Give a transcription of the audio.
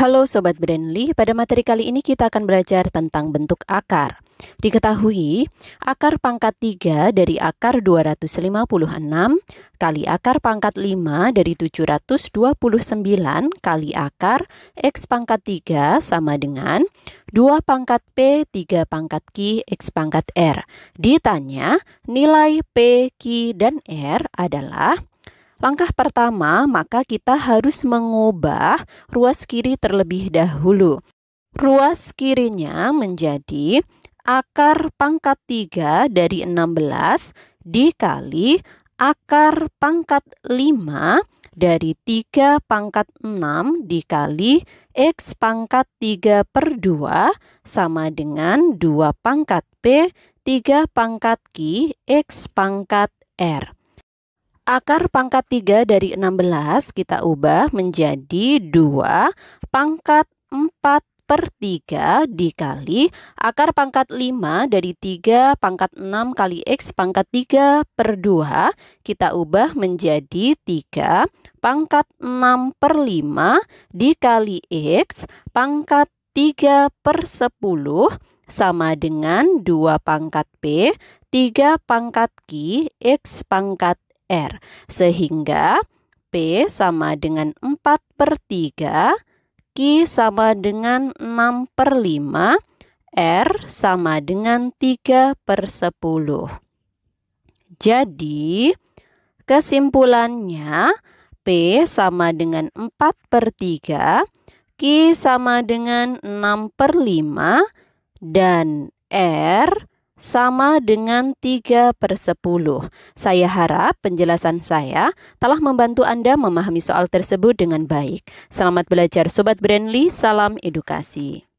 Halo Sobat Brandly, pada materi kali ini kita akan belajar tentang bentuk akar. Diketahui, akar pangkat 3 dari akar 256 kali akar pangkat 5 dari 729 kali akar X pangkat 3 sama dengan 2 pangkat P 3 pangkat Q X pangkat R. Ditanya, nilai P, Q, dan R adalah Langkah pertama, maka kita harus mengubah ruas kiri terlebih dahulu. Ruas kirinya menjadi akar pangkat 3 dari 16 dikali akar pangkat 5 dari 3 pangkat 6 dikali X pangkat 3 per 2 sama dengan 2 pangkat P 3 pangkat Q X pangkat R. Akar pangkat 3 dari 16 kita ubah menjadi 2 pangkat 4 per 3 dikali akar pangkat 5 dari 3 pangkat 6 kali X pangkat 3 per 2 kita ubah menjadi 3 pangkat 6 per 5 dikali X pangkat 3 per 10 sama dengan 2 pangkat P, 3 pangkat Q, X pangkat R. Sehingga P sama dengan 4 per 3, Q sama dengan 6 per 5, R sama dengan 3 per 10. Jadi, kesimpulannya P sama dengan 4 per 3, Q sama dengan 6 per 5, dan R sama sama dengan 3 per 10. Saya harap penjelasan saya telah membantu Anda memahami soal tersebut dengan baik. Selamat belajar Sobat Brandly, salam edukasi.